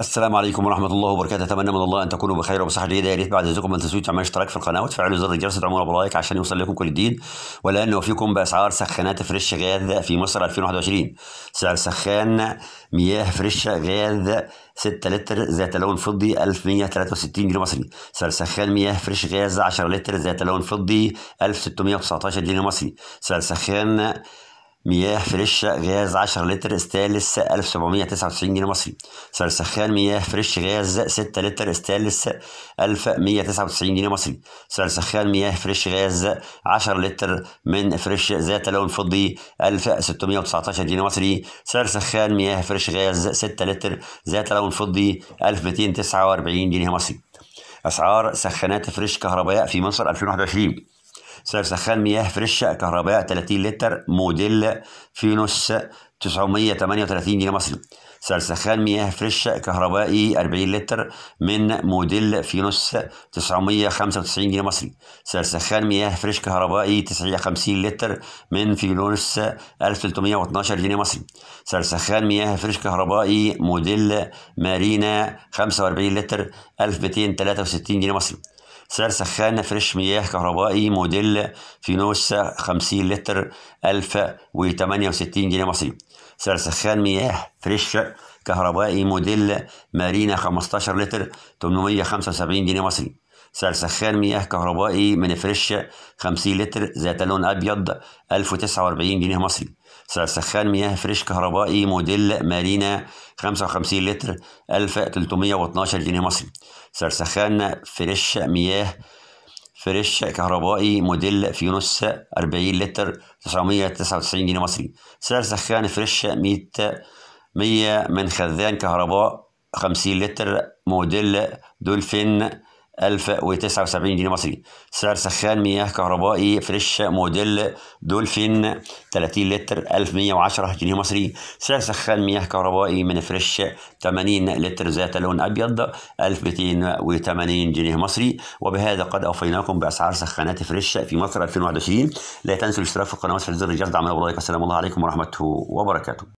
السلام عليكم ورحمة الله وبركاته أتمنى من الله أن تكونوا بخير وبصحة جيدة يا ريت بعد إذنكم من تنسوا تعملوا اشتراك في القناة وتفعلوا زر الجرس وتعملوا بلايك عشان يوصل لكم كل جديد والآن نوفيكم بأسعار سخانات فريش غاز في مصر 2021 سعر سخان مياه فريش غاز 6 لتر ذات لون فضي 1163 جنيه مصري سعر سخان مياه فريش غاز 10 لتر ذات لون فضي 1619 جنيه مصري سعر سخان مياه فريش غاز 10 لتر ستانلس 1799 جنيه مصري سعر سخان مياه فريش غاز 6 لتر ستانلس 1199 جنيه مصري سعر سخان مياه فريش غاز 10 لتر من فريش ذات لون فضي 1619 جنيه مصري سعر سخان مياه فريش غاز 6 لتر ذات لون فضي 1249 جنيه مصري أسعار سخانات فريش كهرباء في مصر 2021 سعر سخان مياه فريشة كهرباء 30 لتر موديل فينوس 938 جنيه مصري سعر سخان مياه فريش كهربائي 40 لتر من موديل فينوس 995 جنيه مصري سعر سخان مياه فريش كهربائي 59 لتر من فينوس 1312 جنيه مصري سعر سخان مياه فريش كهربائي موديل مارينا 45 لتر 1263 جنيه مصري سعر سخان فريش مياه كهربائي موديل فينوسا 50 لتر 1068 جنيه مصري سعر سخان مياه فريش كهربائي موديل مارينا 15 لتر 875 جنيه مصري سعر سخان مياه كهربائي من فريش 50 لتر ذات لون أبيض 1049 جنيه مصري سعر سخان مياه فريش كهربائي موديل مارينا 55 لتر 1312 جنيه مصري سعر سخان فريش مياه فريش كهربائي موديل فيونوس 40 لتر 999 جنيه مصري سعر سخان فريش 100 100 من خزان كهرباء 50 لتر موديل دولفين 1079 جنيه مصري سعر سخان مياه كهربائي فريش موديل دولفين 30 لتر 1110 جنيه مصري سعر سخان مياه كهربائي من فريش 80 لتر ذات لون أبيض 1280 جنيه مصري وبهذا قد أوفيناكم بأسعار سخانات فريش في مصر 2021 لا تنسوا الاشتراك في القناة وتفعيل زر الجرس دعمنا والله والسلام الله عليكم ورحمة وبركاته